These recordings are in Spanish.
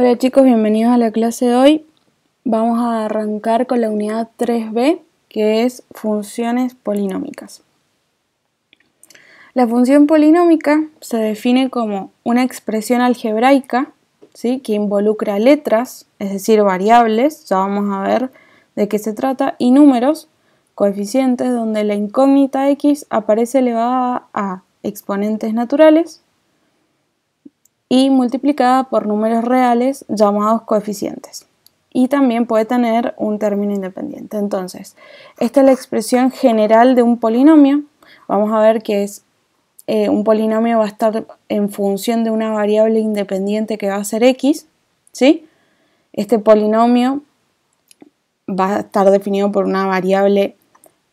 Hola chicos, bienvenidos a la clase de hoy. Vamos a arrancar con la unidad 3b, que es funciones polinómicas. La función polinómica se define como una expresión algebraica ¿sí? que involucra letras, es decir, variables, ya vamos a ver de qué se trata, y números, coeficientes, donde la incógnita x aparece elevada a exponentes naturales y multiplicada por números reales llamados coeficientes. Y también puede tener un término independiente. Entonces, esta es la expresión general de un polinomio. Vamos a ver que es eh, un polinomio va a estar en función de una variable independiente que va a ser x. ¿sí? Este polinomio va a estar definido por una variable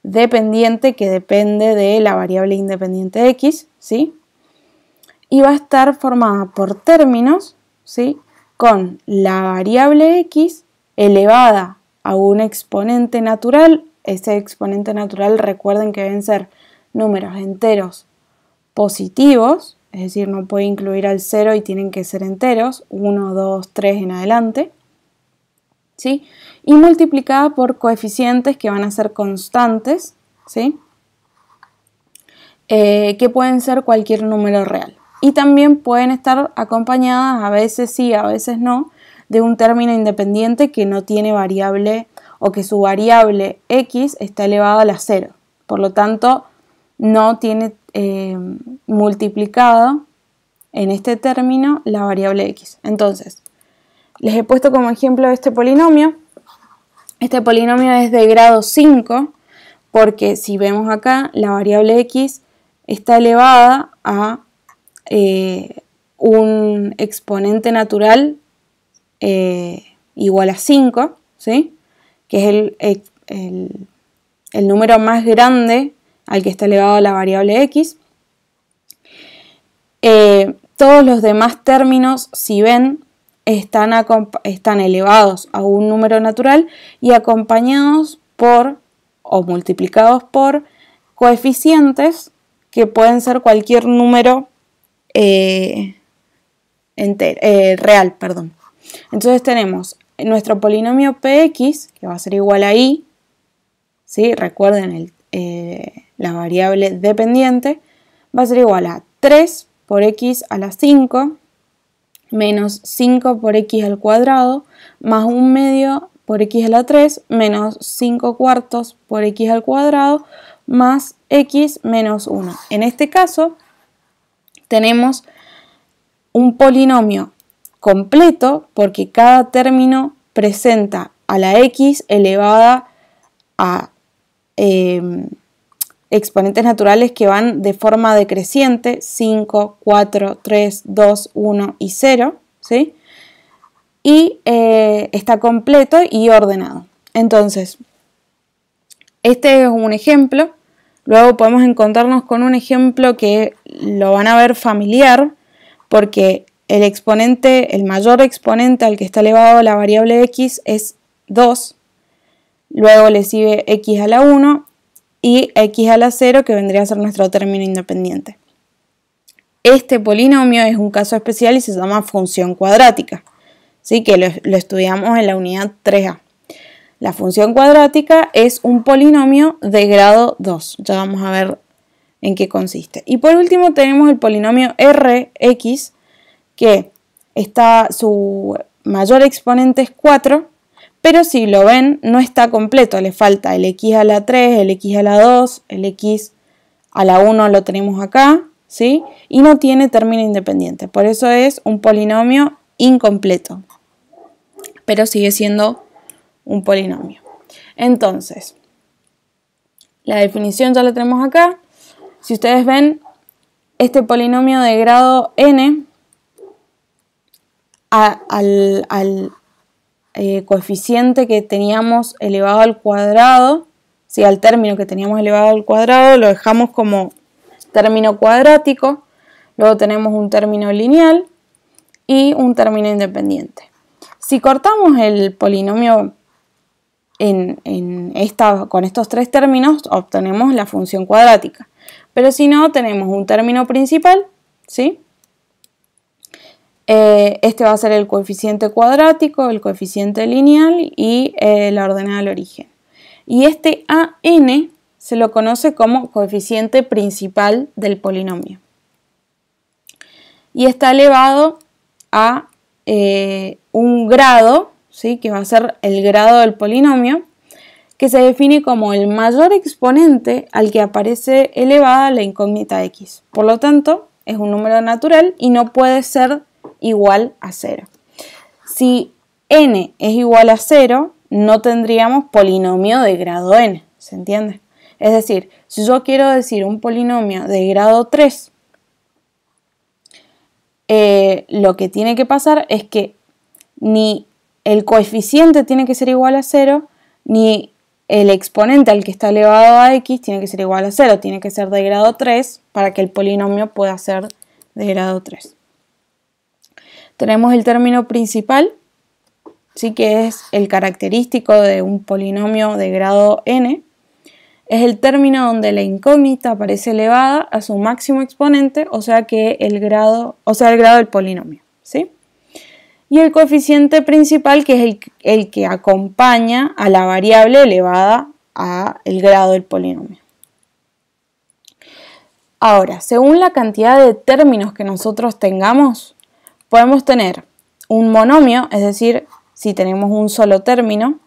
dependiente que depende de la variable independiente x. ¿sí? y va a estar formada por términos, ¿sí? Con la variable x elevada a un exponente natural. Ese exponente natural recuerden que deben ser números enteros positivos, es decir, no puede incluir al 0 y tienen que ser enteros, 1, 2, 3 en adelante. ¿Sí? Y multiplicada por coeficientes que van a ser constantes, ¿sí? Eh, que pueden ser cualquier número real y también pueden estar acompañadas, a veces sí, a veces no, de un término independiente que no tiene variable o que su variable x está elevada a la 0. Por lo tanto, no tiene eh, multiplicado en este término la variable x. Entonces, les he puesto como ejemplo este polinomio. Este polinomio es de grado 5 porque si vemos acá, la variable x está elevada a eh, un exponente natural eh, igual a 5, ¿sí? que es el, el, número más grande al que está elevado la variable x. Eh, todos los demás términos, si ven, están, están elevados a un número natural y acompañados por o multiplicados por coeficientes que pueden ser cualquier número eh, eh, real. Perdón. Entonces tenemos nuestro polinomio px, que va a ser igual a y recuerden eh, la variable dependiente, va a ser igual a 3 por x a la 5 menos 5 por x al cuadrado más 1 medio por x a la 3 menos 5 cuartos por x al cuadrado más x menos 1. En este caso tenemos un polinomio completo porque cada término presenta a la x elevada a em, exponentes naturales que van de forma decreciente 5, 4, 3, 2, 1 y 0, ¿sí? Y eh, está completo y ordenado. Entonces, este es un ejemplo Luego podemos encontrarnos con un ejemplo que lo van a ver familiar porque el exponente, el mayor exponente al que está elevado la variable x es 2, luego le sigue x a la 1 y x a la 0 que vendría a ser nuestro término independiente. Este polinomio es un caso especial y se llama función cuadrática, así que lo estudiamos en la unidad 3A. La función cuadrática es un polinomio de grado 2. Ya vamos a ver en qué consiste. Y por último tenemos el polinomio Rx, que está, su mayor exponente es 4, pero si lo ven no está completo, le falta el x a la 3, el x a la 2, el x a la 1 lo tenemos acá, ¿sí? Y no tiene término independiente, por eso es un polinomio incompleto, pero sigue siendo un polinomio. Entonces, la definición ya la tenemos acá. Si ustedes ven, este polinomio de grado n al, eh, coeficiente que teníamos elevado al cuadrado, si al término que teníamos elevado al cuadrado, lo dejamos como término cuadrático, luego tenemos un término lineal y un término independiente. Si cortamos el polinomio en, con estos tres términos obtenemos la función cuadrática. Pero si no, tenemos un término principal, ¿sí? Eh, este va a ser el coeficiente cuadrático, el coeficiente lineal y eh, la ordenada del origen. Y este AN se lo conoce como coeficiente principal del polinomio. Y está elevado a eh, un grado que va a ser el grado del polinomio, que se define como el mayor exponente al que aparece elevada la incógnita x. Por lo tanto, es un número natural y no puede ser igual a 0. Si n es igual a 0, no tendríamos polinomio de grado n, ¿se entiende? Es decir, si yo quiero decir un polinomio de grado 3, eh, lo que tiene que pasar es que ni el coeficiente tiene que ser igual a 0, ni el exponente al que está elevado a x tiene que ser igual a 0, tiene que ser de grado 3 para que el polinomio pueda ser de grado 3. Tenemos el término principal, ¿sí? que es el característico de un polinomio de grado n. Es el término donde la incógnita aparece elevada a su máximo exponente, o sea que el grado, o sea, el grado del polinomio. ¿sí? y el coeficiente principal que es el, el que acompaña a la variable elevada al grado del polinomio. Ahora, según la cantidad de términos que nosotros tengamos, podemos tener un monomio, es decir, si tenemos un solo término,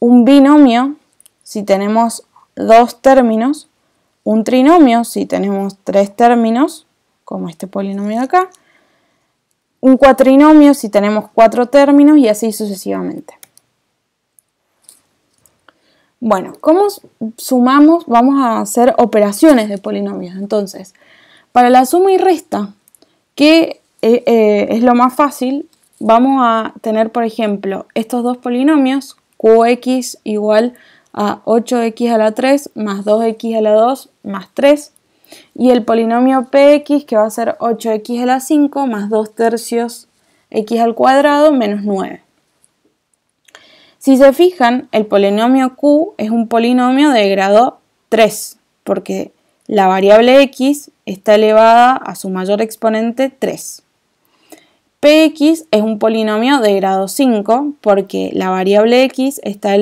un binomio, si tenemos dos términos, un trinomio, si tenemos tres términos, como este polinomio de acá, un cuatrinomio si tenemos cuatro términos y así sucesivamente. Bueno, ¿cómo sumamos? Vamos a hacer operaciones de polinomios. Entonces, para la suma y resta, que eh, eh, es lo más fácil, vamos a tener, por ejemplo, estos dos polinomios, qx igual a 8x a la 3 más 2x a la 2 más 3 y el polinomio px que va a ser 8x a la 5 más 2 tercios x al cuadrado menos 9. Si se fijan, el polinomio q es un polinomio de grado 3 porque la variable x está elevada a su mayor exponente 3. Px es un polinomio de grado 5 porque la variable x está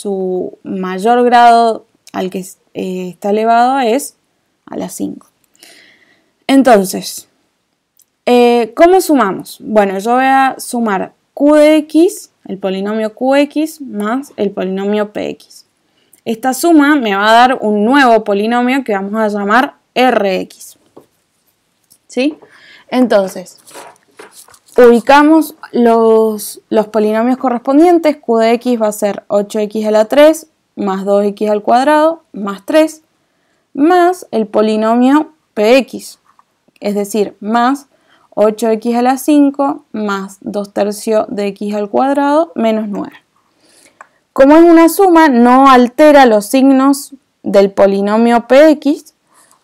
su mayor grado al que eh, está elevado es a las 5. Entonces, eh, ¿cómo sumamos? Bueno, yo voy a sumar q de x, el polinomio qx, más el polinomio px. Esta suma me va a dar un nuevo polinomio que vamos a llamar rx. ¿Sí? Entonces, ubicamos los, los, polinomios correspondientes, q de x va a ser 8x a la 3 más 2x al cuadrado más 3, más el polinomio px, es decir, más 8x a la 5 más 2 tercios de x al cuadrado menos 9. Como es una suma, no altera los signos del polinomio px,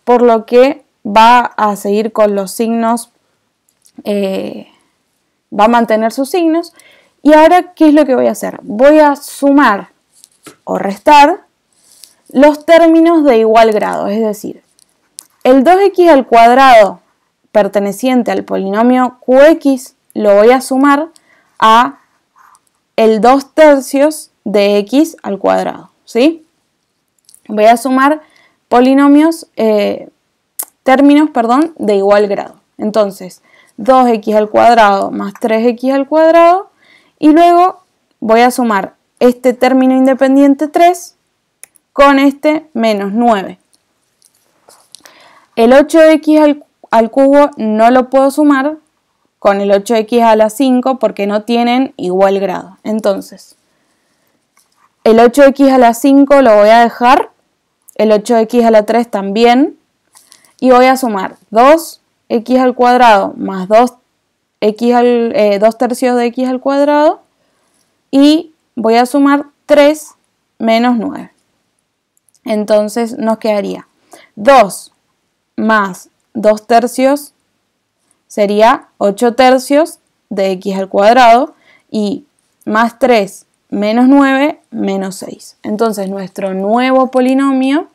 por lo que va a seguir con los signos, eh, va a mantener sus signos. Y ahora, ¿qué es lo que voy a hacer? Voy a sumar o restar los términos de igual grado, es decir, el 2x al cuadrado perteneciente al polinomio qx lo voy a sumar a el 2 tercios de x al cuadrado, ¿sí? Voy a sumar polinomios, eh, términos, perdón, de igual grado. Entonces, 2x al cuadrado más 3x al cuadrado y luego voy a sumar este término independiente 3 con este menos 9. El 8x al, cubo no lo puedo sumar con el 8x a la 5 porque no tienen igual grado. Entonces, el 8x a la 5 lo voy a dejar, el 8x a la 3 también, y voy a sumar 2x al cuadrado más 2, x 2 tercios de x al cuadrado y voy a sumar 3 menos 9. Entonces nos quedaría 2 más 2 tercios sería 8 tercios de x al cuadrado y más 3 menos 9 menos 6. Entonces nuestro nuevo polinomio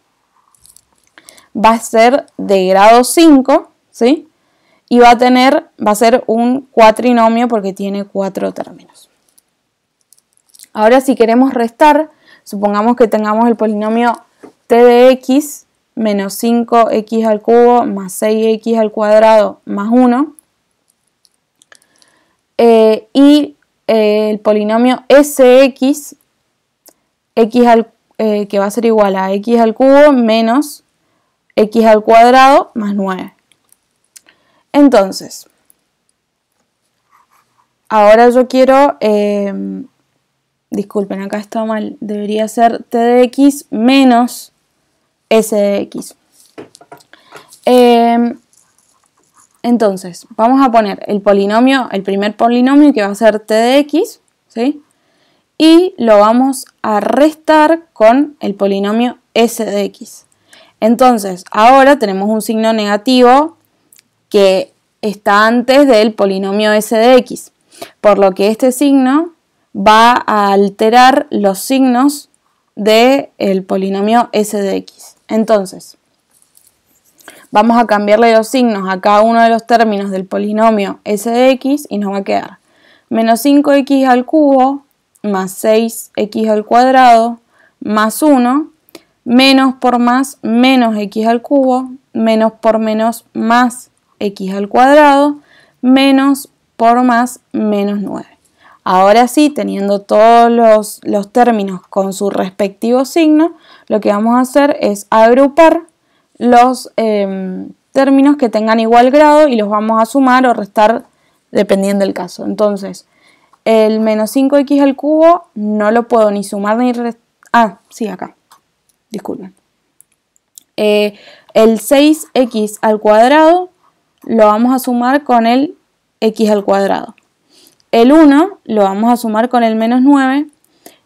va a ser de grado 5, ¿sí? Y va a tener, va a ser un cuatrinomio porque tiene 4 términos. Ahora si queremos restar, supongamos que tengamos el polinomio t de x menos 5x al cubo más 6x al cuadrado más 1. Eh, y eh, el polinomio sx, x eh, que va a ser igual a x al cubo menos x al cuadrado más 9. Entonces, ahora yo quiero, em, disculpen acá está mal, debería ser t de x menos de x em, entonces, vamos a poner el polinomio, el primer polinomio que va a ser t de x, Y lo vamos a restar con el polinomio s de x. Entonces, ahora tenemos un signo negativo que está antes del polinomio s de x, por lo que este signo va a alterar los signos del polinomio s de x. Entonces, vamos a cambiarle los signos a cada uno de los términos del polinomio s de x y nos va a quedar menos 5x al cubo más 6x al cuadrado más 1 menos por más menos x al cubo menos por menos más x al cuadrado menos por más menos 9. Ahora sí, teniendo todos los, los términos con su respectivo signo, lo que vamos a hacer es agrupar los em, términos que tengan igual grado y los vamos a sumar o restar dependiendo del caso. Entonces, el menos 5x al cubo no lo puedo ni sumar ni restar. Ah, sí, acá. Disculpen. Eh, el 6x al cuadrado lo vamos a sumar con el x al cuadrado. El 1 lo vamos a sumar con el menos 9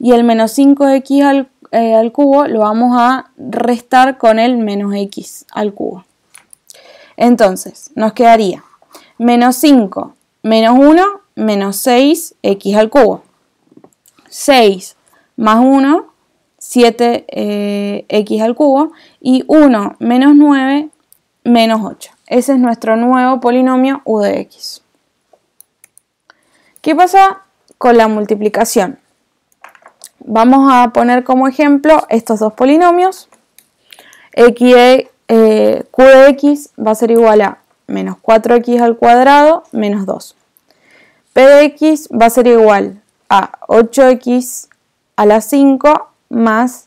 y el menos 5x al eh, al cubo lo vamos a restar con el menos x al cubo. Entonces, nos quedaría menos 5 menos 1 menos 6x al cubo. 6 más 1, 7x eh, al cubo. Y 1 menos 9 menos 8. Ese es nuestro nuevo polinomio u de x. ¿Qué pasa con la multiplicación? vamos a poner como ejemplo estos dos polinomios. Eh, q de x va a ser igual a menos 4x al cuadrado menos 2. p de x va a ser igual a 8x a la 5 más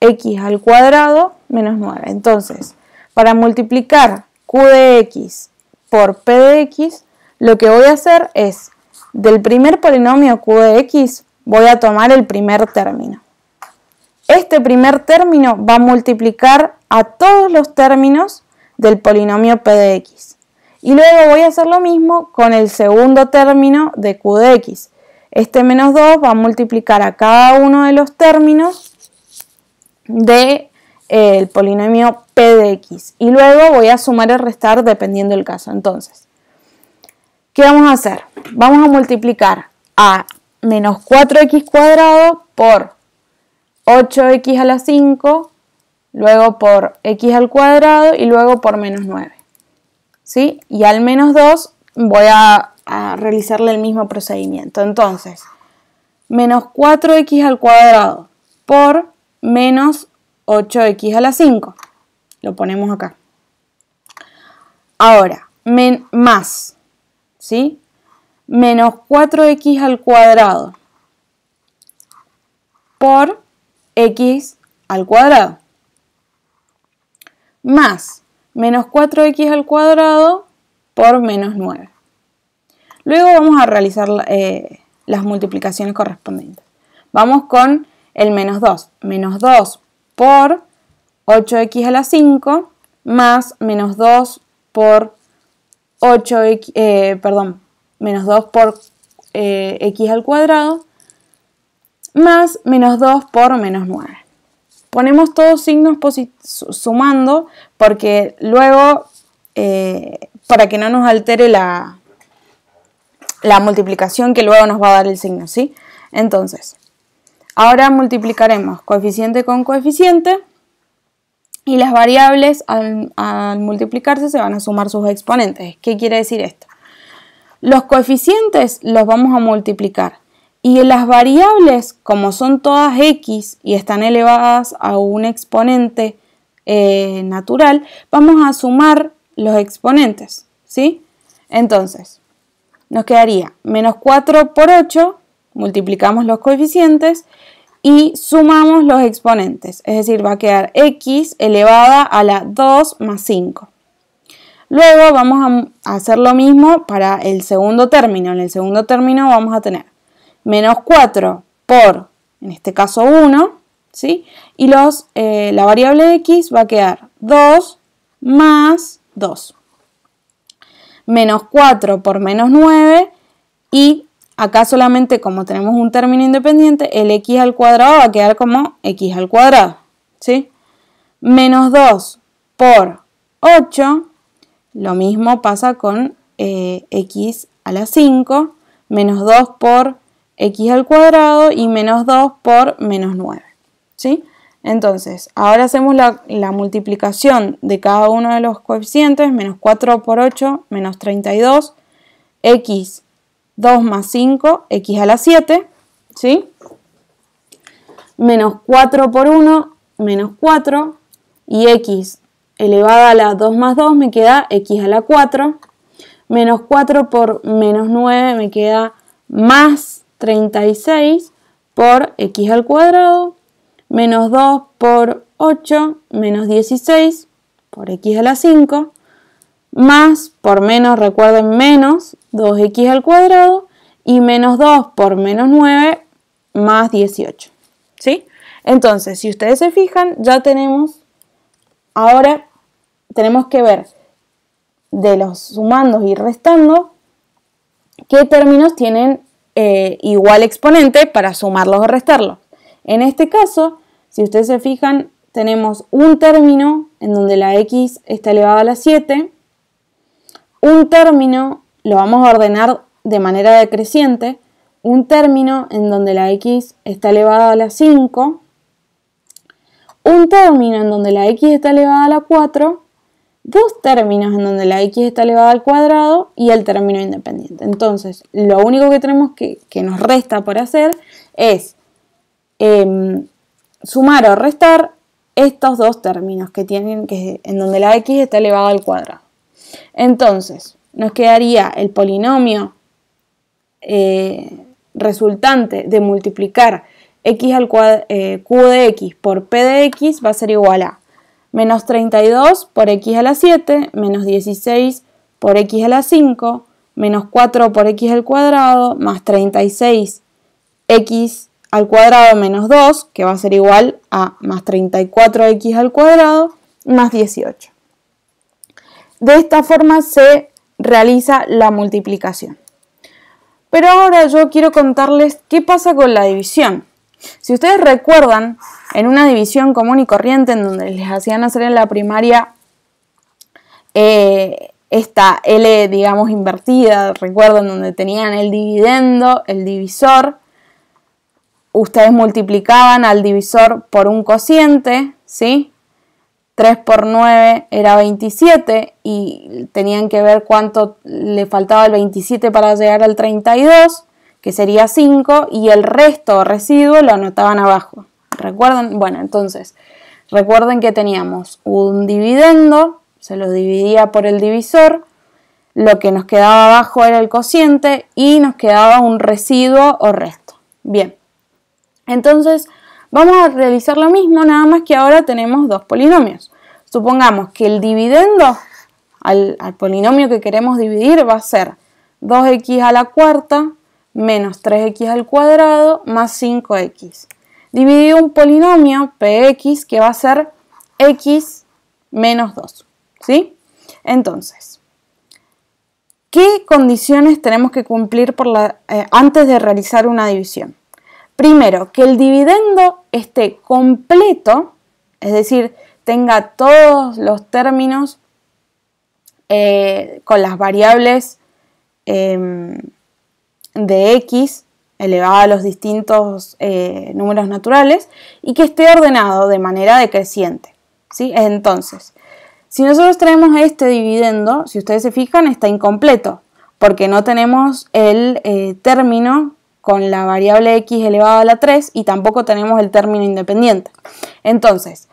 x al cuadrado menos 9. Entonces, para multiplicar q de x por p de x, lo que voy a hacer es del primer polinomio q de x voy a tomar el primer término. Este primer término va a multiplicar a todos los términos del polinomio p de x. Y luego voy a hacer lo mismo con el segundo término de q de x. Este menos 2 va a multiplicar a cada uno de los términos del de, eh, el polinomio p de x. Y luego voy a sumar y restar dependiendo del caso. Entonces, ¿qué vamos a hacer? Vamos a multiplicar a menos 4x cuadrado por 8x a la 5, luego por x al cuadrado y luego por menos 9. ¿Sí? Y al menos 2 voy a, realizarle el mismo procedimiento. Entonces, menos 4x al cuadrado por menos 8x a la 5. Lo ponemos acá. Ahora, men más, ¿sí? menos 4x al cuadrado por x al cuadrado más menos 4x al cuadrado por menos 9. Luego vamos a realizar eh, las multiplicaciones correspondientes. Vamos con el menos 2. Menos 2 por 8x a la 5 más menos 2 por 8x, eh, perdón, menos 2 por eh, x al cuadrado, más menos 2 por menos 9. Ponemos todos signos sumando porque luego, eh, para que no nos altere la, la multiplicación que luego nos va a dar el signo, ¿sí? Entonces, ahora multiplicaremos coeficiente con coeficiente y las variables al multiplicarse se van a sumar sus exponentes. ¿Qué quiere decir esto? Los coeficientes los vamos a multiplicar y las variables, como son todas x y están elevadas a un exponente eh, natural, vamos a sumar los exponentes, ¿sí? Entonces, nos quedaría menos 4 por 8, multiplicamos los coeficientes y sumamos los exponentes, es decir, va a quedar x elevada a la 2 más 5. Luego vamos a hacer lo mismo para el segundo término. En el segundo término vamos a tener menos 4 por, en este caso 1, ¿sí? Y los, eh, la variable x va a quedar 2 más 2. Menos 4 por menos 9 y acá solamente como tenemos un término independiente, el x al cuadrado va a quedar como x al cuadrado, ¿sí? Menos 2 por 8 lo mismo pasa con eh, x a la 5, menos 2 por x al cuadrado y menos 2 por menos 9. ¿sí? Entonces, ahora hacemos la, multiplicación de cada uno de los coeficientes, menos 4 por 8, menos 32, x 2 más 5, x a la 7, ¿sí? Menos 4 por 1, menos 4, y x elevada a la 2 más 2 me queda x a la 4, menos 4 por menos 9 me queda más 36 por x al cuadrado, menos 2 por 8 menos 16 por x a la 5, más por menos, recuerden, menos 2x al cuadrado, y menos 2 por menos 9 más 18. ¿Sí? Entonces, si ustedes se fijan, ya tenemos ahora tenemos que ver de los sumandos y restando qué términos tienen eh, igual exponente para sumarlos o restarlos. En este caso, si ustedes se fijan, tenemos un término en donde la x está elevada a la 7, un término lo vamos a ordenar de manera decreciente, un término en donde la x está elevada a la 5, un término en donde la x está elevada a la 4 dos términos en donde la x está elevada al cuadrado y el término independiente. Entonces, lo único que tenemos que, nos resta por hacer es em, sumar o restar estos dos términos que tienen que en donde la x está elevada al cuadrado. Entonces, nos quedaría el polinomio eh, resultante de multiplicar x al eh, q de x por p de x va a ser igual a menos 32 por x a la 7, menos 16 por x a la 5, menos 4 por x al cuadrado, más 36 x al cuadrado menos 2, que va a ser igual a más 34x al cuadrado, más 18. De esta forma se realiza la multiplicación. Pero ahora yo quiero contarles qué pasa con la división. Si ustedes recuerdan, en una división común y corriente, en donde les hacían hacer en la primaria eh, esta L, digamos, invertida, en donde tenían el dividendo, el divisor, ustedes multiplicaban al divisor por un cociente, ¿sí? 3 por 9 era 27 y tenían que ver cuánto le faltaba el 27 para llegar al 32 que sería 5, y el resto o residuo lo anotaban abajo. recuerden Bueno, entonces, recuerden que teníamos un dividendo, se lo dividía por el divisor, lo que nos quedaba abajo era el cociente y nos quedaba un residuo o resto. Bien, entonces vamos a realizar lo mismo, nada más que ahora tenemos dos polinomios. Supongamos que el dividendo al, al polinomio que queremos dividir va a ser 2x a la cuarta menos 3x al cuadrado más 5x. Dividido un polinomio px que va a ser x menos 2. ¿Sí? Entonces, ¿qué condiciones tenemos que cumplir eh, antes de realizar una división? Primero, que el dividendo esté completo, es decir, tenga todos los términos eh, con las variables em, de x elevado a los distintos eh, números naturales y que esté ordenado de manera decreciente. ¿sí? Entonces, si nosotros traemos este dividendo, si ustedes se fijan, está incompleto porque no tenemos el eh, término con la variable x elevado a la 3 y tampoco tenemos el término independiente. Entonces,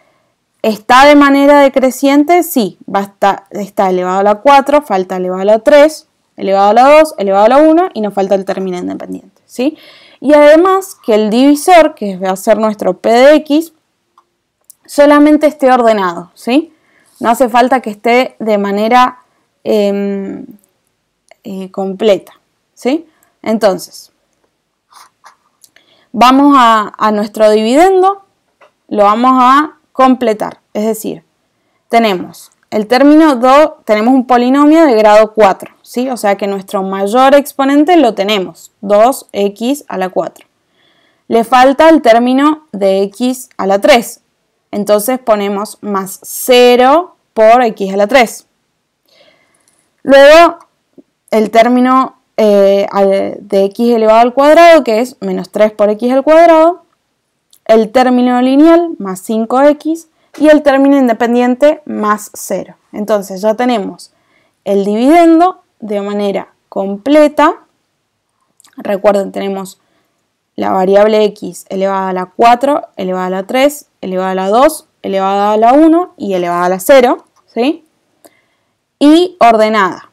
¿está de manera decreciente? Sí, Basta, está elevado a la 4, falta elevado a la 3, elevado a la 2, elevado a la 1 y nos falta el término independiente, ¿sí? Y además que el divisor, que va a ser nuestro p de x, solamente esté ordenado, ¿sí? No hace falta que esté de manera em, eh, completa, ¿sí? Entonces, vamos a nuestro dividendo, lo vamos a completar, es decir, tenemos el término 2 tenemos un polinomio de grado 4, ¿sí? O sea que nuestro mayor exponente lo tenemos, 2x a la 4. Le falta el término de x a la 3, entonces ponemos más 0 por x a la 3. Luego el término eh, de x elevado al cuadrado, que es menos 3 por x al cuadrado, el término lineal más 5x y el término independiente más 0. Entonces ya tenemos el dividendo de manera completa. Recuerden, tenemos la variable x elevada a la 4, elevada a la 3, elevada a la 2, elevada a la 1 y elevada a la 0, Y ordenada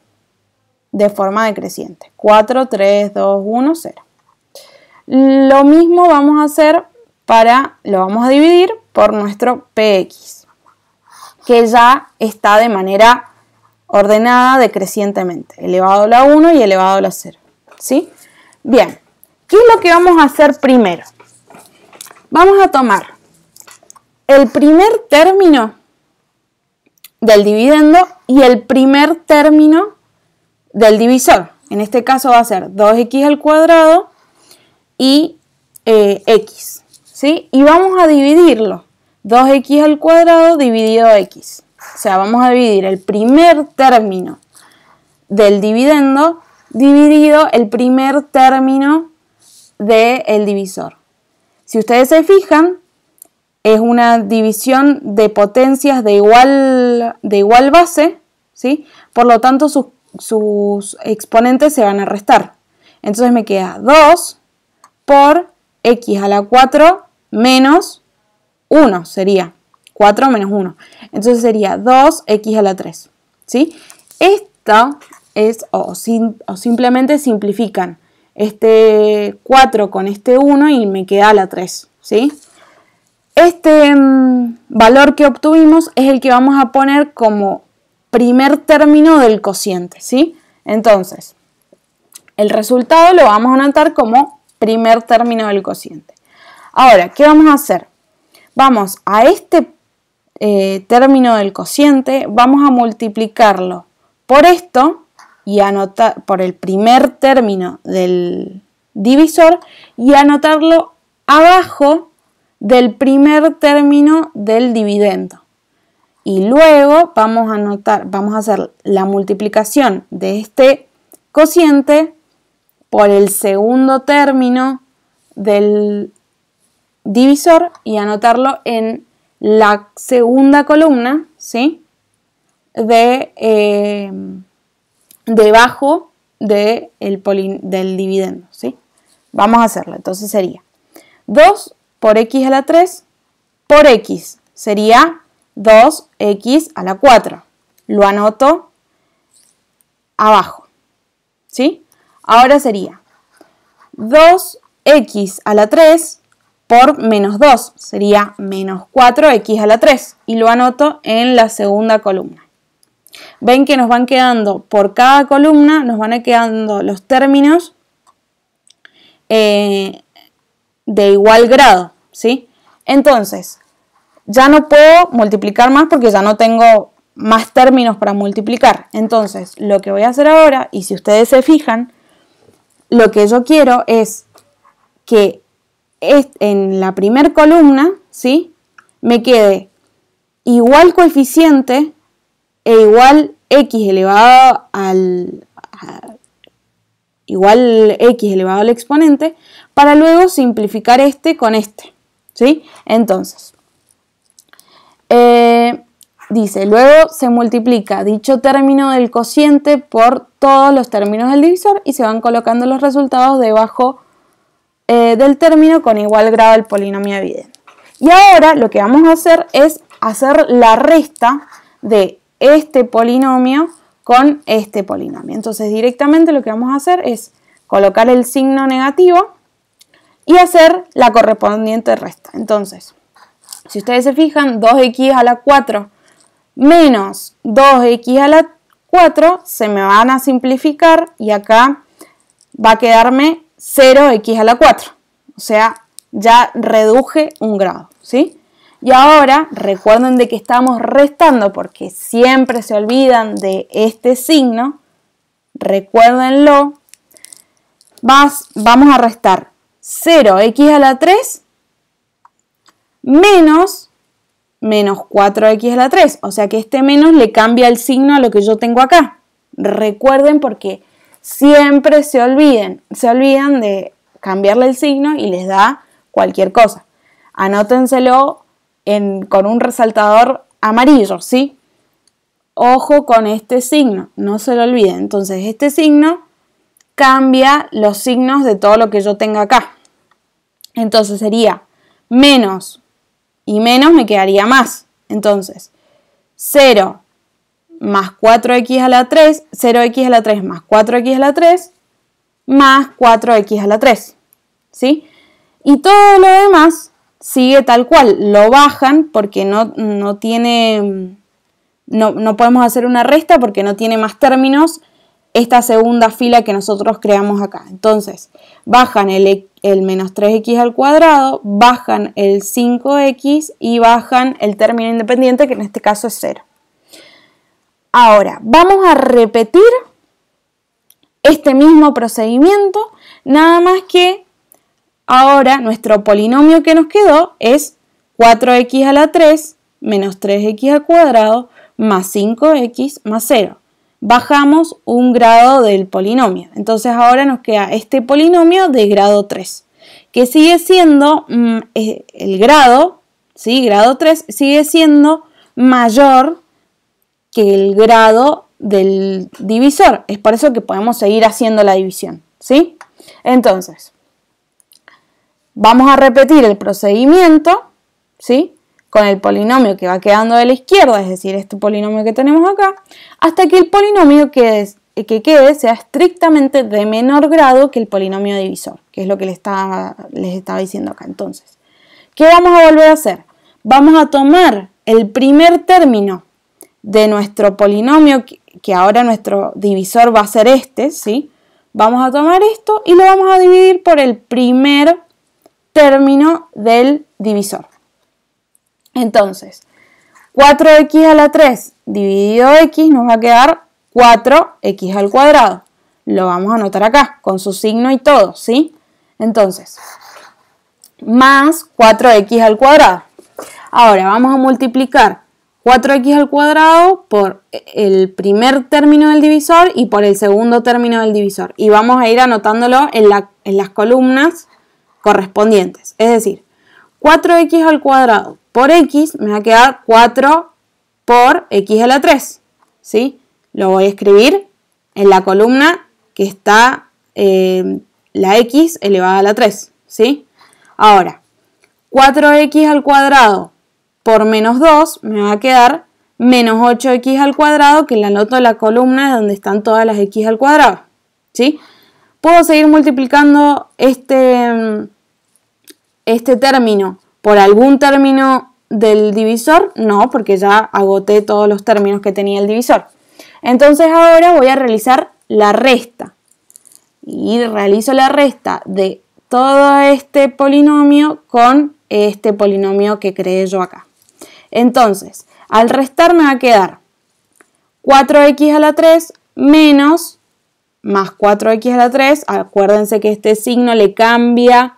de forma decreciente. 4, 3, 2, 1, 0. Lo mismo vamos a hacer para, lo vamos a dividir por nuestro px, que ya está de manera ordenada decrecientemente, elevado a la 1 y elevado a la 0. ¿Sí? Bien, ¿qué es lo que vamos a hacer primero? Vamos a tomar el primer término del dividendo y el primer término del divisor. En este caso va a ser 2x al cuadrado y eh, x. ¿sí? Y vamos a dividirlo 2x al cuadrado dividido x. O sea, vamos a dividir el primer término del dividendo dividido el primer término del divisor. Si ustedes se fijan, es una división de potencias de igual, de igual base, ¿sí? por lo tanto sus exponentes se van a restar. Entonces me queda 2 por x a la 4 menos 1 sería 4 menos 1. Entonces sería 2x a la 3. ¿sí? Esta es, o, simplemente simplifican este 4 con este 1 y me queda la 3. ¿sí? Este mm, valor que obtuvimos es el que vamos a poner como primer término del cociente. ¿sí? Entonces, el resultado lo vamos a anotar como primer término del cociente. Ahora, ¿qué vamos a hacer? Vamos a este eh, término del cociente, vamos a multiplicarlo por esto y anotar por el primer término del divisor y anotarlo abajo del primer término del dividendo. Y luego vamos a anotar, vamos a hacer la multiplicación de este cociente por el segundo término del divisor y anotarlo en la segunda columna, ¿sí? De, eh, debajo de el del dividendo, ¿sí? Vamos a hacerlo, entonces sería 2 por x a la 3 por x, sería 2x a la 4. Lo anoto abajo, ¿sí? Ahora sería 2x a la 3 por menos 2, sería menos 4x a la 3 y lo anoto en la segunda columna. Ven que nos van quedando por cada columna, nos van quedando los términos eh, de igual grado, ¿sí? Entonces, ya no puedo multiplicar más porque ya no tengo más términos para multiplicar. Entonces, lo que voy a hacer ahora, y si ustedes se fijan, lo que yo quiero es que en la primera columna, ¿sí? Me quede igual coeficiente e igual x elevado al... igual x elevado al exponente, para luego simplificar este con este, ¿sí? Entonces, eh, dice, luego se multiplica dicho término del cociente por todos los términos del divisor y se van colocando los resultados debajo eh, del término con igual grado el polinomio evidente. Y ahora lo que vamos a hacer es hacer la resta de este polinomio con este polinomio. Entonces directamente lo que vamos a hacer es colocar el signo negativo y hacer la correspondiente resta. Entonces, si ustedes se fijan, 2x a la 4 menos 2x a la 4 se me van a simplificar y acá va a quedarme 0x a la 4. O sea, ya reduje un grado, ¿sí? Y ahora recuerden de que estamos restando porque siempre se olvidan de este signo. Recuérdenlo. Vas, vamos a restar 0x a la 3 menos 4x a la 3. O sea que este menos le cambia el signo a lo que yo tengo acá. Recuerden porque siempre se olviden, se olvidan de cambiarle el signo y les da cualquier cosa. Anótenselo con un resaltador amarillo, ¿sí? Ojo con este signo, no se lo olviden. Entonces, este signo cambia los signos de todo lo que yo tenga acá. Entonces sería menos y menos me quedaría más. Entonces, cero más 4x a la 3, 0x a la 3 más 4x a la 3, más 4x a la 3. ¿Sí? Y todo lo demás sigue tal cual, lo bajan porque no, no tiene, no, podemos hacer una resta porque no tiene más términos esta segunda fila que nosotros creamos acá. Entonces, bajan el, el, menos 3x al cuadrado, bajan el 5x y bajan el término independiente, que en este caso es 0. Ahora, vamos a repetir este mismo procedimiento, nada más que ahora nuestro polinomio que nos quedó es 4x a la 3 menos 3x al cuadrado más 5x más 0. Bajamos un grado del polinomio. Entonces ahora nos queda este polinomio de grado 3, que sigue siendo mm, eh, el grado, ¿sí? grado 3 sigue siendo mayor que el grado del divisor. Es por eso que podemos seguir haciendo la división. ¿sí? Entonces, vamos a repetir el procedimiento ¿sí? con el polinomio que va quedando de la izquierda, es decir, este polinomio que tenemos acá, hasta que el polinomio que quede sea estrictamente de menor grado que el polinomio divisor, que es lo que les estaba, les estaba diciendo acá. Entonces, ¿qué vamos a volver a hacer? Vamos a tomar el primer término de nuestro polinomio, que ahora nuestro divisor va a ser este, ¿sí? Vamos a tomar esto y lo vamos a dividir por el primer término del divisor. Entonces, 4x a la 3 dividido x nos va a quedar 4x al cuadrado. Lo vamos a anotar acá, con su signo y todo, ¿sí? Entonces, más 4x al cuadrado. Ahora vamos a multiplicar 4x al cuadrado por el primer término del divisor y por el segundo término del divisor. Y vamos a ir anotándolo en, las columnas correspondientes. Es decir, 4x al cuadrado por x me va a quedar 4 por x a la 3. ¿sí? Lo voy a escribir en la columna que está eh, la x elevada a la 3. ¿sí? Ahora, 4x al cuadrado por menos 2 me va a quedar menos 8x al cuadrado, que la anoto en la columna donde están todas las x al cuadrado. ¿sí? Puedo seguir multiplicando este, mm, este término por algún término del divisor. No, porque ya agoté todos los términos que tenía el divisor. Entonces ahora voy a realizar la resta. Y realizo la resta de todo este polinomio con este polinomio que creé yo acá. Entonces, al restar me va a quedar 4x a la 3 menos más 4x a la 3. Acuérdense que este signo le cambia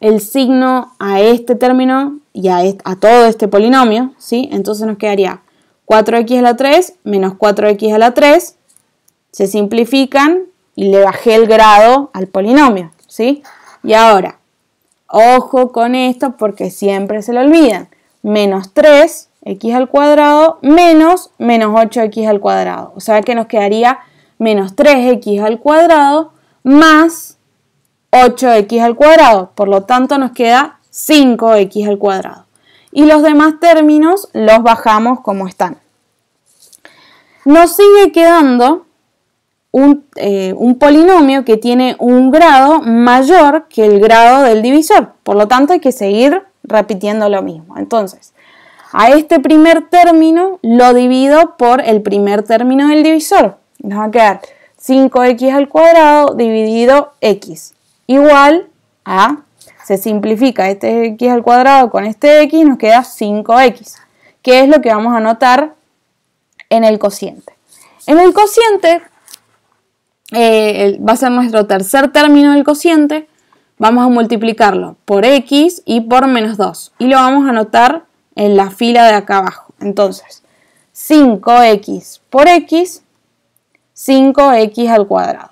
el signo a este término y a, todo este polinomio, ¿sí? Entonces nos quedaría 4x a la 3 menos 4x a la 3. Se simplifican y le bajé el grado al polinomio, ¿sí? Y ahora, ojo con esto porque siempre se lo olvidan menos 3x al cuadrado menos menos 8x al cuadrado. O sea que nos quedaría menos 3x al cuadrado más 8x al cuadrado. Por lo tanto nos queda 5x al cuadrado. Y los demás términos los bajamos como están. Nos sigue quedando un, eh, un, polinomio que tiene un grado mayor que el grado del divisor. Por lo tanto, hay que seguir repitiendo lo mismo. Entonces, a este primer término lo divido por el primer término del divisor. Nos va a quedar 5x al cuadrado dividido x igual a, se simplifica este x al cuadrado con este x, nos queda 5x, que es lo que vamos a notar en el cociente. En el cociente eh, va a ser nuestro tercer término del cociente, vamos a multiplicarlo por x y por menos 2. Y lo vamos a anotar en la fila de acá abajo. Entonces, 5x por x, 5x al cuadrado.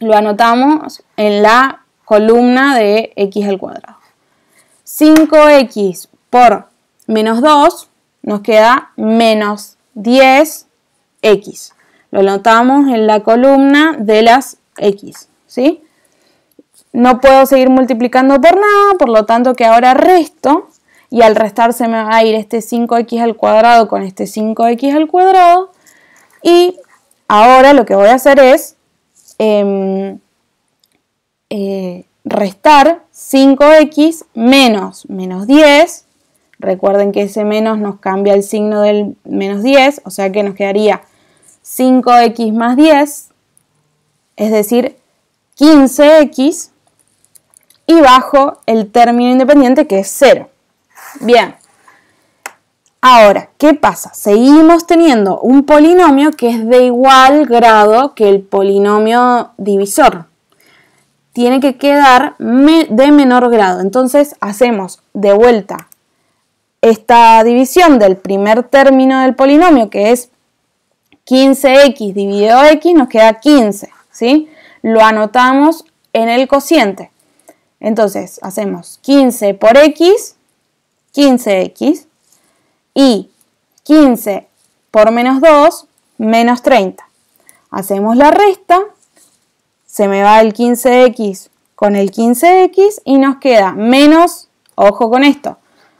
Lo anotamos en la columna de x al cuadrado. 5x por menos 2 nos queda menos 10x. Lo anotamos en la columna de las x, ¿sí? no puedo seguir multiplicando por nada, por lo tanto que ahora resto y al restar se me va a ir este 5x al cuadrado con este 5x al cuadrado y ahora lo que voy a hacer es em, eh, restar 5x menos menos 10, recuerden que ese menos nos cambia el signo del menos 10, o sea que nos quedaría 5x más 10, es decir, 15x y bajo el término independiente que es 0. Bien. Ahora, ¿qué pasa? Seguimos teniendo un polinomio que es de igual grado que el polinomio divisor. Tiene que quedar de menor grado. Entonces hacemos de vuelta esta división del primer término del polinomio, que es 15x dividido x, nos queda 15. ¿sí? Lo anotamos en el cociente. Entonces hacemos 15 por x, 15x, y 15 por menos 2, menos 30. Hacemos la resta, se me va el 15x con el 15x y nos queda menos, ojo con esto,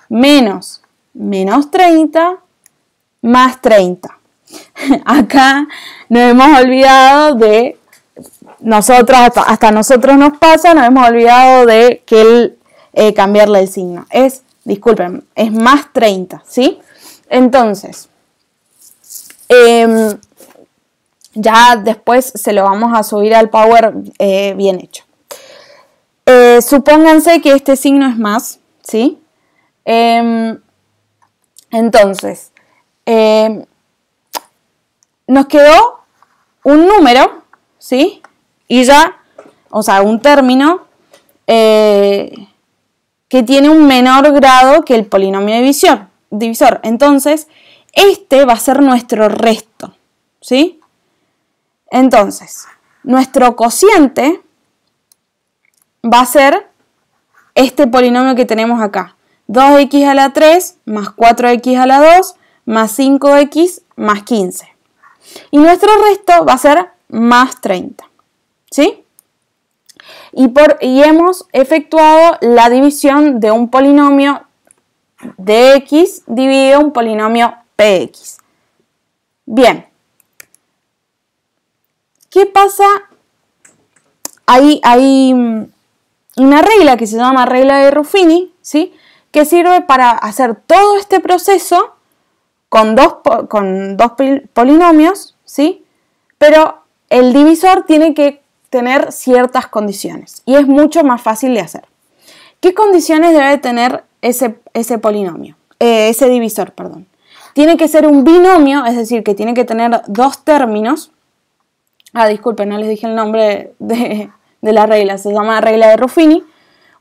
menos menos 30 más 30. Acá nos hemos olvidado de nosotros, hasta, nosotros nos pasa, nos hemos olvidado de que eh, cambiarle el signo. Es, disculpen, es más 30, ¿sí? Entonces, em, ya después se lo vamos a subir al Power eh, bien hecho. Eh, supónganse que este signo es más, ¿sí? Em, entonces, em, nos quedó un número, ¿sí? Y ya, o sea, un término eh, que tiene un menor grado que el polinomio divisor, divisor. Entonces, este va a ser nuestro resto, ¿sí? Entonces, nuestro cociente va a ser este polinomio que tenemos acá. 2x a la 3 más 4x a la 2 más 5x más 15. Y nuestro resto va a ser más 30. ¿sí? Y, por, y hemos efectuado la división de un polinomio de x dividido un polinomio px. Bien, ¿qué pasa? Hay, hay mm, una regla que se llama regla de Ruffini, ¿sí? que sirve para hacer todo este proceso con dos, con dos polinomios, ¿sí? pero el divisor tiene que tener ciertas condiciones y es mucho más fácil de hacer. ¿Qué condiciones debe tener ese, ese polinomio? Eh, ese divisor, perdón. Tiene que ser un binomio, es decir, que tiene que tener dos términos. Ah, disculpen, no les dije el nombre de, la regla, se llama regla de Ruffini.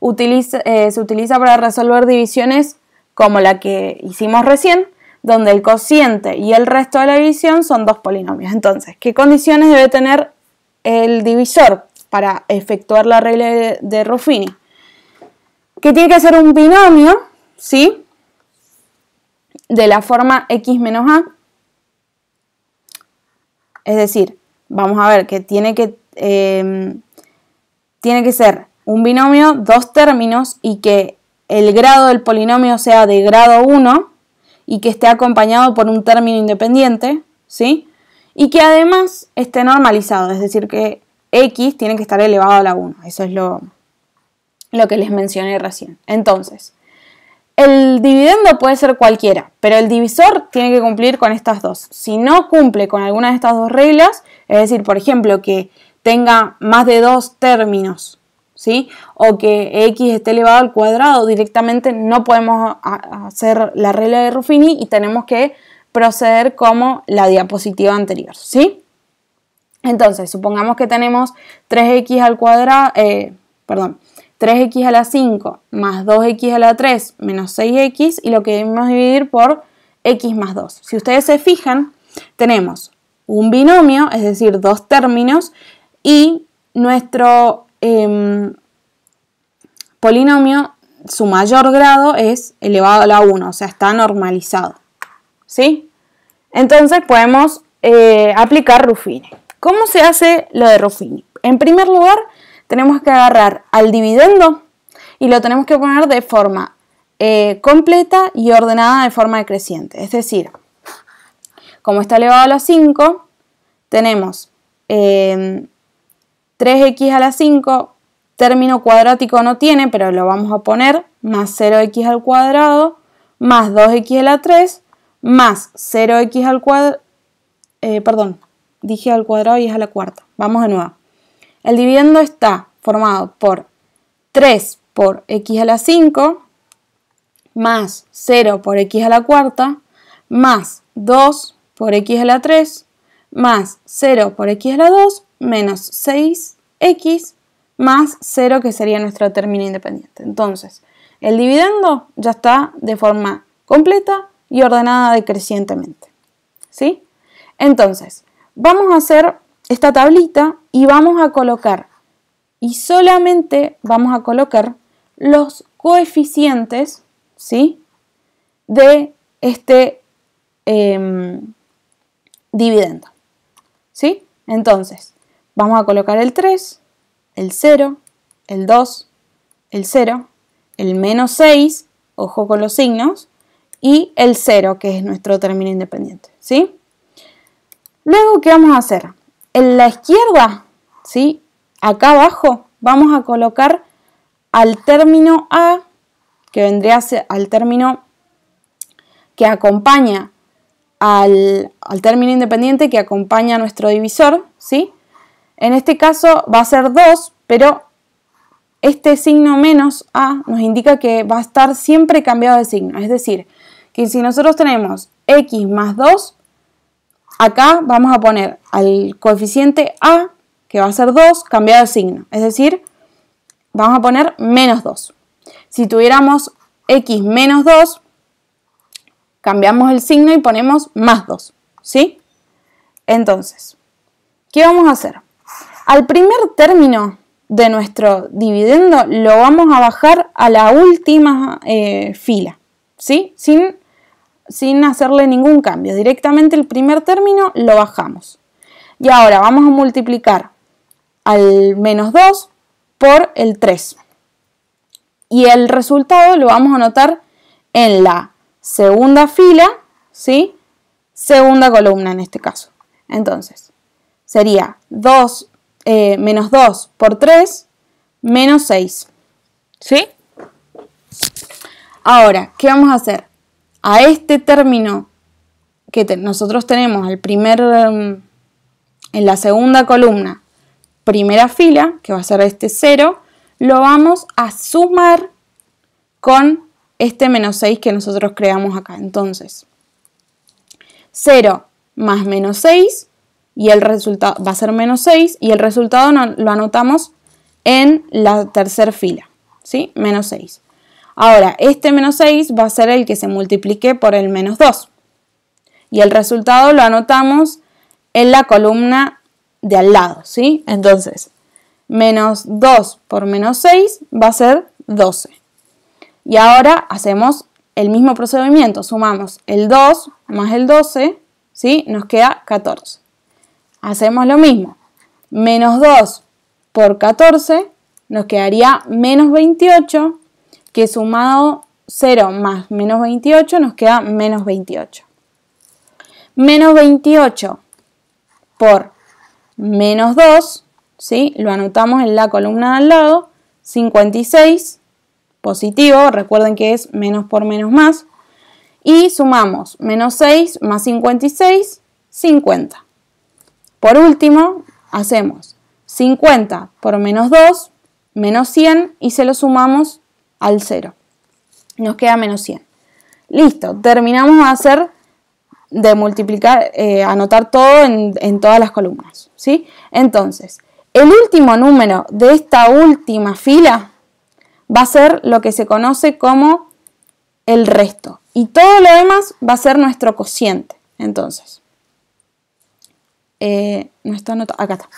Utiliza, eh, se utiliza para resolver divisiones como la que hicimos recién, donde el cociente y el resto de la división son dos polinomios. Entonces, ¿qué condiciones debe tener el divisor para efectuar la regla de, Ruffini, que tiene que ser un binomio, ¿sí? De la forma x menos a. Es decir, vamos a ver que tiene que, em, tiene que ser un binomio, dos términos y que el grado del polinomio sea de grado 1 y que esté acompañado por un término independiente, ¿sí? y que además esté normalizado, es decir, que x tiene que estar elevado a la 1, eso es lo, lo que les mencioné recién. Entonces, el dividendo puede ser cualquiera, pero el divisor tiene que cumplir con estas dos. Si no cumple con alguna de estas dos reglas, es decir, por ejemplo, que tenga más de dos términos, ¿sí? O que x esté elevado al cuadrado, directamente no podemos hacer la regla de Ruffini y tenemos que proceder como la diapositiva anterior, ¿sí? Entonces, supongamos que tenemos 3x al cuadrado, eh, perdón, 3x a la 5 más 2x a la 3 menos 6x y lo que dividir por x más 2. Si ustedes se fijan, tenemos un binomio, es decir, dos términos, y nuestro em, polinomio, su mayor grado es elevado a la 1, o sea, está normalizado. ¿sí? Entonces podemos eh, aplicar Ruffini. ¿Cómo se hace lo de Ruffini? En primer lugar, tenemos que agarrar al dividendo y lo tenemos que poner de forma eh, completa y ordenada de forma decreciente. Es decir, como está elevado a la 5, tenemos 3x em, a la 5, término cuadrático no tiene, pero lo vamos a poner, más 0x al cuadrado, más 2x a la 3, más 0x al cuadrado, eh, perdón, dije al cuadrado y es a la cuarta. Vamos de nuevo. El dividendo está formado por 3 por x a la 5 más 0 por x a la cuarta más 2 por x a la 3 más 0 por x a la 2 menos 6x más 0 que sería nuestro término independiente. Entonces, el dividendo ya está de forma completa y ordenada decrecientemente. ¿Sí? Entonces, vamos a hacer esta tablita y vamos a colocar, y solamente vamos a colocar los coeficientes, ¿sí? De este em, dividendo, ¿sí? Entonces, vamos a colocar el 3, el 0, el 2, el 0, el menos 6, ojo con los signos, y el 0, que es nuestro término independiente, ¿sí? Luego, ¿qué vamos a hacer? En la izquierda, ¿sí? Acá abajo vamos a colocar al término A, que vendría ser al término que acompaña al, término independiente que acompaña a nuestro divisor, ¿sí? En este caso va a ser 2, pero este signo menos A nos indica que va a estar siempre cambiado de signo, es decir, y si nosotros tenemos x más 2, acá vamos a poner al coeficiente a, que va a ser 2, cambiar el signo. Es decir, vamos a poner menos 2. Si tuviéramos x menos 2, cambiamos el signo y ponemos más 2. ¿Sí? Entonces, ¿qué vamos a hacer? Al primer término de nuestro dividendo lo vamos a bajar a la última eh, fila, ¿sí? Sin sin hacerle ningún cambio. Directamente el primer término lo bajamos. Y ahora vamos a multiplicar al menos 2 por el 3. Y el resultado lo vamos a anotar en la segunda fila, ¿sí? Segunda columna en este caso. Entonces, sería 2 eh, menos 2 por 3 menos 6. ¿Sí? Ahora, ¿qué vamos a hacer? a este término que nosotros tenemos primer, em, en la segunda columna, primera fila, que va a ser este 0, lo vamos a sumar con este menos 6 que nosotros creamos acá. Entonces, 0 más menos 6 y el resultado va a ser menos 6 y el resultado lo anotamos en la tercera fila, ¿sí? Menos 6. Ahora, este menos 6 va a ser el que se multiplique por el menos 2. Y el resultado lo anotamos en la columna de al lado, ¿sí? Entonces, menos 2 por menos 6 va a ser 12. Y ahora hacemos el mismo procedimiento, sumamos el 2 más el 12, ¿sí? Nos queda 14. Hacemos lo mismo, menos 2 por 14 nos quedaría menos 28 que sumado 0 más menos 28 nos queda menos 28. Menos 28 por menos 2, lo anotamos en la columna de al lado, 56, positivo, recuerden que es menos por menos más, y sumamos menos 6 más 56, 50. Por último, hacemos 50 por menos 2, menos 100 y se lo sumamos al 0. Nos queda menos 100. Listo, terminamos de hacer, de multiplicar, eh, anotar todo en, todas las columnas. ¿sí? Entonces, el último número de esta última fila va a ser lo que se conoce como el resto. Y todo lo demás va a ser nuestro cociente. Entonces, eh, acá está.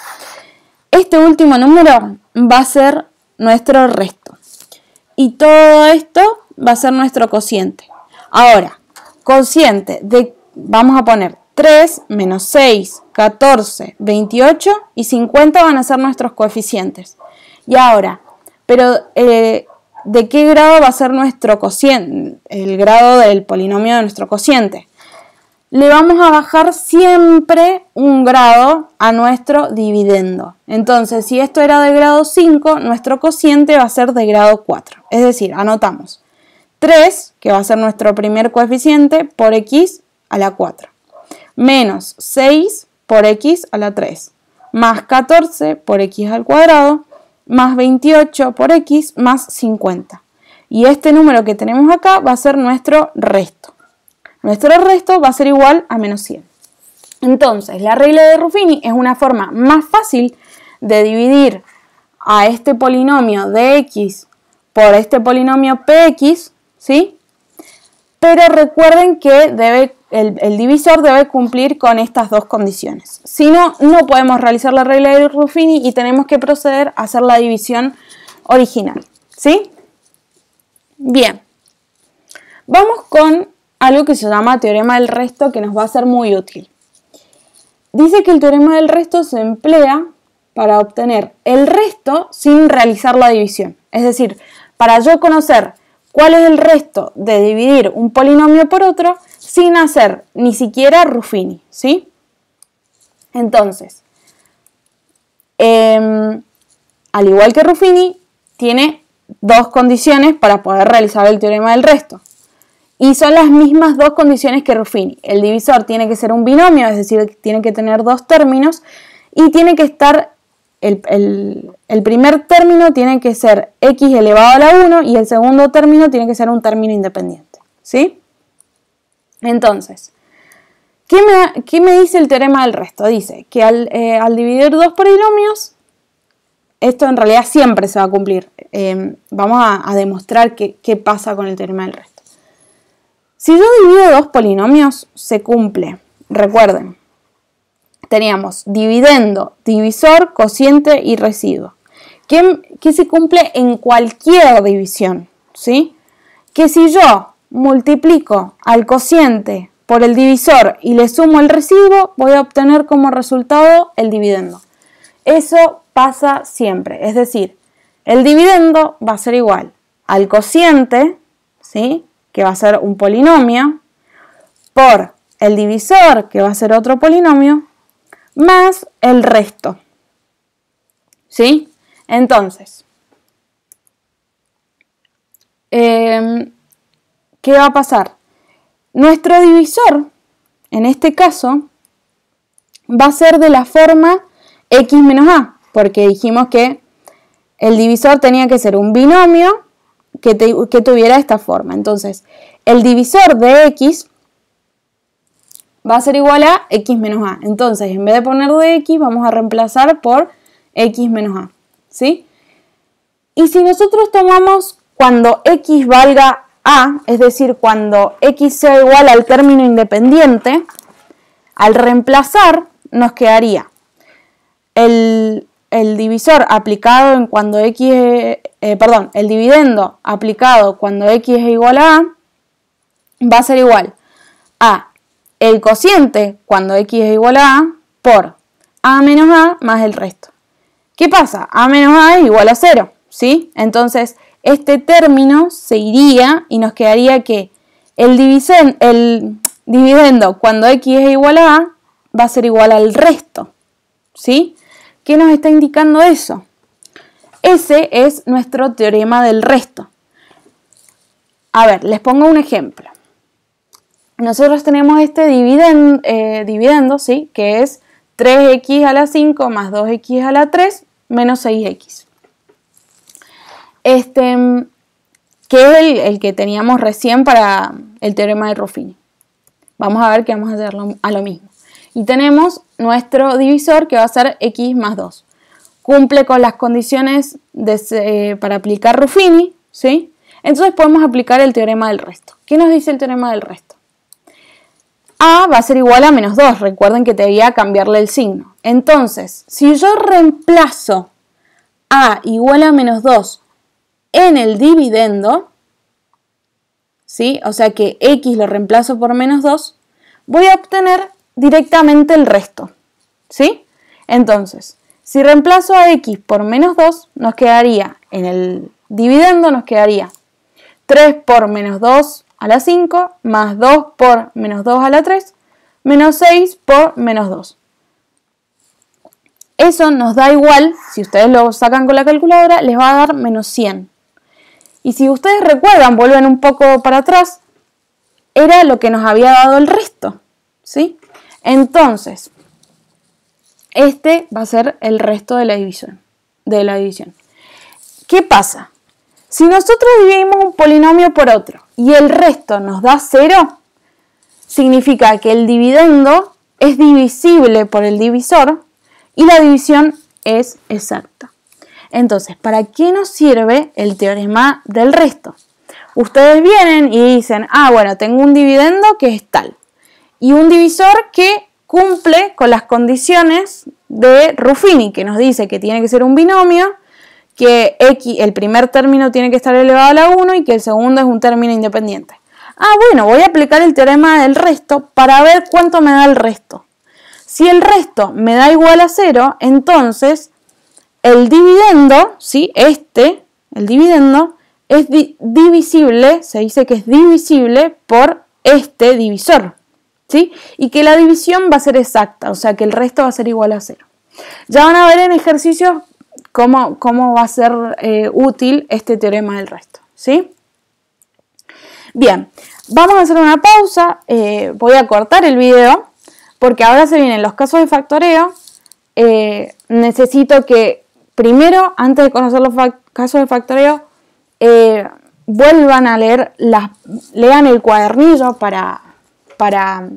Este último número va a ser nuestro resto y todo esto va a ser nuestro cociente. Ahora, cociente de, vamos a poner 3 menos 6, 14, 28 y 50 van a ser nuestros coeficientes. Y ahora, pero eh, ¿de qué grado va a ser nuestro cociente? El grado del polinomio de nuestro cociente le vamos a bajar siempre un grado a nuestro dividendo. Entonces, si esto era de grado 5, nuestro cociente va a ser de grado 4. Es decir, anotamos 3, que va a ser nuestro primer coeficiente, por x a la 4. Menos 6 por x a la 3. Más 14 por x al cuadrado. Más 28 por x más 50. Y este número que tenemos acá va a ser nuestro resto nuestro resto va a ser igual a menos 100. Entonces, la regla de Ruffini es una forma más fácil de dividir a este polinomio de x por este polinomio px, ¿sí? Pero recuerden que debe, el, el, divisor debe cumplir con estas dos condiciones. Si no, no podemos realizar la regla de Ruffini y tenemos que proceder a hacer la división original, ¿sí? Bien, vamos con algo que se llama teorema del resto que nos va a ser muy útil. Dice que el teorema del resto se emplea para obtener el resto sin realizar la división. Es decir, para yo conocer cuál es el resto de dividir un polinomio por otro sin hacer ni siquiera Ruffini, ¿sí? Entonces, em, al igual que Ruffini, tiene dos condiciones para poder realizar el teorema del resto. Y son las mismas dos condiciones que Ruffini. El divisor tiene que ser un binomio, es decir, tiene que tener dos términos y tiene que estar, el, primer término tiene que ser x elevado a la 1 y el segundo término tiene que ser un término independiente. ¿Sí? Entonces, ¿qué me, dice el teorema del resto? Dice que eh, al, dividir dos polinomios esto en realidad siempre se va a cumplir. Eh, vamos a, a demostrar qué, pasa con el teorema del resto. Si yo divido dos polinomios, se cumple. Recuerden, teníamos dividendo, divisor, cociente y residuo. ¿Qué, se cumple en cualquier división? ¿Sí? Que si yo multiplico al cociente por el divisor y le sumo el residuo, voy a obtener como resultado el dividendo. Eso pasa siempre, es decir, el dividendo va a ser igual al cociente, ¿sí? que va a ser un polinomio, por el divisor, que va a ser otro polinomio, más el resto. ¿Sí? Entonces, em, ¿qué va a pasar? Nuestro divisor, en este caso, va a ser de la forma x menos a, porque dijimos que el divisor tenía que ser un binomio que, tuviera esta forma. Entonces, el divisor de x va a ser igual a x menos a. Entonces, en vez de poner de x, vamos a reemplazar por x menos a. ¿Sí? Y si nosotros tomamos cuando x valga a, es decir, cuando x sea igual al término independiente, al reemplazar nos quedaría el, divisor aplicado en cuando x eh, perdón, el dividendo aplicado cuando x es igual a a va a ser igual a el cociente cuando x es igual a a por a menos a más el resto. ¿Qué pasa? a menos a es igual a cero. ¿sí? Entonces, este término se iría y nos quedaría que el, el dividendo cuando x es igual a a va a ser igual al resto, ¿sí? ¿Qué nos está indicando eso? Ese es nuestro teorema del resto. A ver, les pongo un ejemplo. Nosotros tenemos este eh, dividendo, ¿sí? que es 3x a la 5 más 2x a la 3 menos 6x. Este, que es el, que teníamos recién para el teorema de Ruffini. Vamos a ver que vamos a hacer a lo mismo. Y tenemos nuestro divisor que va a ser x más 2 cumple con las condiciones de, eh, para aplicar Ruffini, ¿sí? Entonces podemos aplicar el teorema del resto. ¿Qué nos dice el teorema del resto? A va a ser igual a menos 2. Recuerden que debía cambiarle el signo. Entonces, si yo reemplazo A igual a menos 2 en el dividendo, ¿sí? O sea que X lo reemplazo por menos 2, voy a obtener directamente el resto, ¿sí? Entonces, si reemplazo a x por menos 2, nos quedaría, en el dividendo nos quedaría 3 por menos 2 a la 5, más 2 por menos 2 a la 3, menos 6 por menos 2. Eso nos da igual, si ustedes lo sacan con la calculadora, les va a dar menos 100. Y si ustedes recuerdan, vuelven un poco para atrás, era lo que nos había dado el resto. ¿sí? Entonces, este va a ser el resto de la división. ¿Qué pasa? Si nosotros dividimos un polinomio por otro y el resto nos da cero, significa que el dividendo es divisible por el divisor y la división es exacta. Entonces, ¿para qué nos sirve el teorema del resto? Ustedes vienen y dicen, ah, bueno, tengo un dividendo que es tal y un divisor que cumple con las condiciones de Ruffini, que nos dice que tiene que ser un binomio, que X, el primer término tiene que estar elevado a la 1 y que el segundo es un término independiente. Ah, bueno, voy a aplicar el teorema del resto para ver cuánto me da el resto. Si el resto me da igual a 0, entonces el dividendo, ¿sí? este, el dividendo, es divisible, se dice que es divisible por este divisor. Y que la división va a ser exacta, o sea que el resto va a ser igual a cero. Ya van a ver en ejercicios cómo, cómo va a ser eh, útil este teorema del resto, ¿sí? Bien, vamos a hacer una pausa, eh, voy a cortar el video, porque ahora se vienen los casos de factoreo, eh, necesito que primero, antes de conocer los casos de factoreo, vuelvan a leer, lean el cuadernillo para para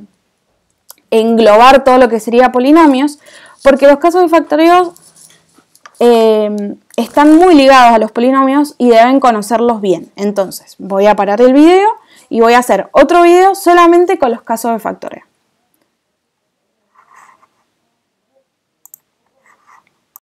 englobar todo lo que sería polinomios, porque los casos de eh, están muy ligados a los polinomios y deben conocerlos bien. Entonces, voy a parar el video y voy a hacer otro video solamente con los casos de factorial.